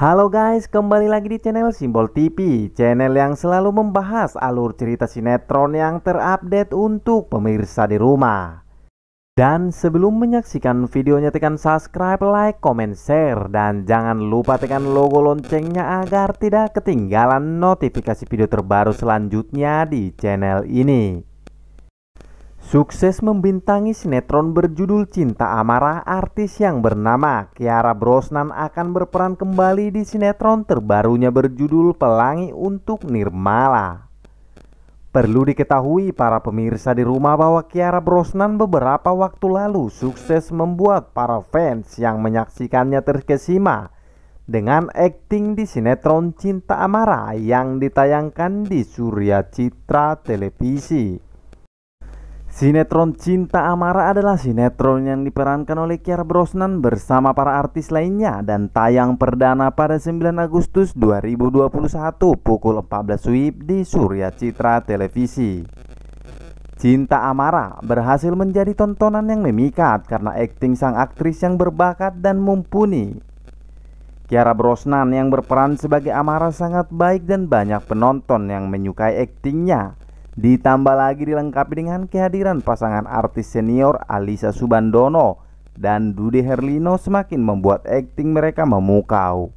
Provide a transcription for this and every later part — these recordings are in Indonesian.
Halo guys, kembali lagi di channel Simbol TV Channel yang selalu membahas alur cerita sinetron yang terupdate untuk pemirsa di rumah Dan sebelum menyaksikan videonya tekan subscribe, like, comment, share Dan jangan lupa tekan logo loncengnya agar tidak ketinggalan notifikasi video terbaru selanjutnya di channel ini Sukses membintangi sinetron berjudul Cinta Amarah, artis yang bernama Kiara Brosnan akan berperan kembali di sinetron terbarunya berjudul Pelangi untuk Nirmala. Perlu diketahui para pemirsa di rumah bahwa Kiara Brosnan beberapa waktu lalu sukses membuat para fans yang menyaksikannya terkesima dengan akting di sinetron Cinta Amarah yang ditayangkan di Surya Citra Televisi. Sinetron Cinta Amara adalah sinetron yang diperankan oleh Kiara Brosnan bersama para artis lainnya dan tayang perdana pada 9 Agustus 2021 pukul 14 WIB di Surya Citra Televisi. Cinta Amara berhasil menjadi tontonan yang memikat karena akting sang aktris yang berbakat dan mumpuni. Kiara Brosnan yang berperan sebagai Amara sangat baik dan banyak penonton yang menyukai aktingnya Ditambah lagi dilengkapi dengan kehadiran pasangan artis senior Alisa Subandono dan Dude Herlino semakin membuat akting mereka memukau.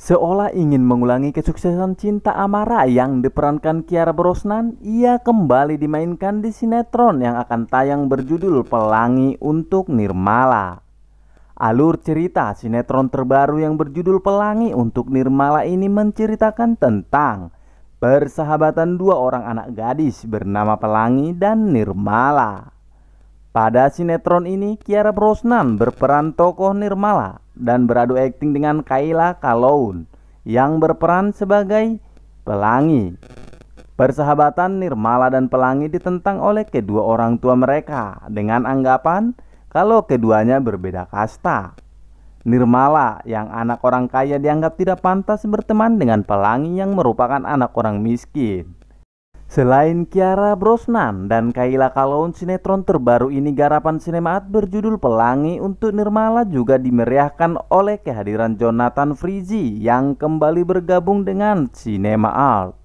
Seolah ingin mengulangi kesuksesan Cinta Amara yang diperankan Kiara Brosnan, ia kembali dimainkan di sinetron yang akan tayang berjudul Pelangi untuk Nirmala. Alur cerita sinetron terbaru yang berjudul Pelangi untuk Nirmala ini menceritakan tentang persahabatan dua orang anak gadis bernama Pelangi dan Nirmala. Pada sinetron ini, Kiara Brosnan berperan tokoh Nirmala dan beradu akting dengan Kaila Kaloun yang berperan sebagai Pelangi. Persahabatan Nirmala dan Pelangi ditentang oleh kedua orang tua mereka dengan anggapan kalau keduanya berbeda kasta. Nirmala yang anak orang kaya dianggap tidak pantas berteman dengan Pelangi yang merupakan anak orang miskin. Selain Kiara Brosnan dan Kayla Kaloun, sinetron terbaru ini garapan sinemaat berjudul Pelangi untuk Nirmala juga dimeriahkan oleh kehadiran Jonathan Frizzy yang kembali bergabung dengan Cinema Art.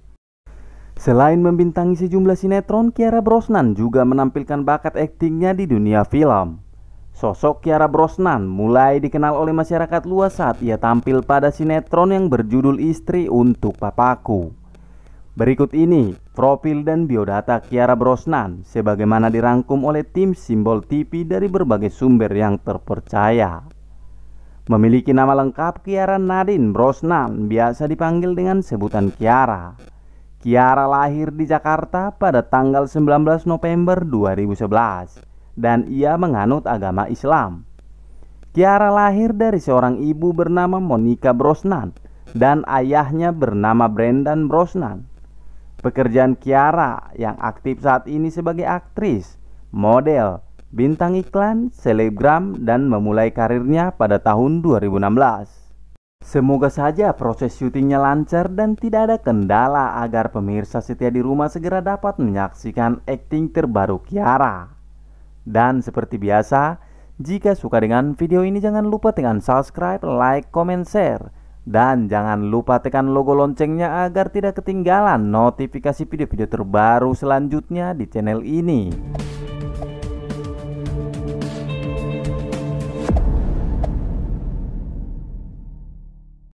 Selain membintangi sejumlah sinetron, Kiara Brosnan juga menampilkan bakat aktingnya di dunia film. Sosok Kiara Brosnan mulai dikenal oleh masyarakat luas saat ia tampil pada sinetron yang berjudul Istri untuk Papaku. Berikut ini profil dan biodata Kiara Brosnan sebagaimana dirangkum oleh tim Simbol TV dari berbagai sumber yang terpercaya. Memiliki nama lengkap Kiara Nadine Brosnan, biasa dipanggil dengan sebutan Kiara. Kiara lahir di Jakarta pada tanggal 19 November 2011 dan ia menganut agama Islam. Kiara lahir dari seorang ibu bernama Monica Brosnan dan ayahnya bernama Brendan Brosnan. Pekerjaan Kiara yang aktif saat ini sebagai aktris, model, bintang iklan, selebgram, dan memulai karirnya pada tahun 2016. Semoga saja proses syutingnya lancar dan tidak ada kendala agar pemirsa setia di rumah segera dapat menyaksikan akting terbaru Kiara. Dan seperti biasa, jika suka dengan video ini jangan lupa tekan subscribe, like, comment, share. Dan jangan lupa tekan logo loncengnya agar tidak ketinggalan notifikasi video-video terbaru selanjutnya di channel ini.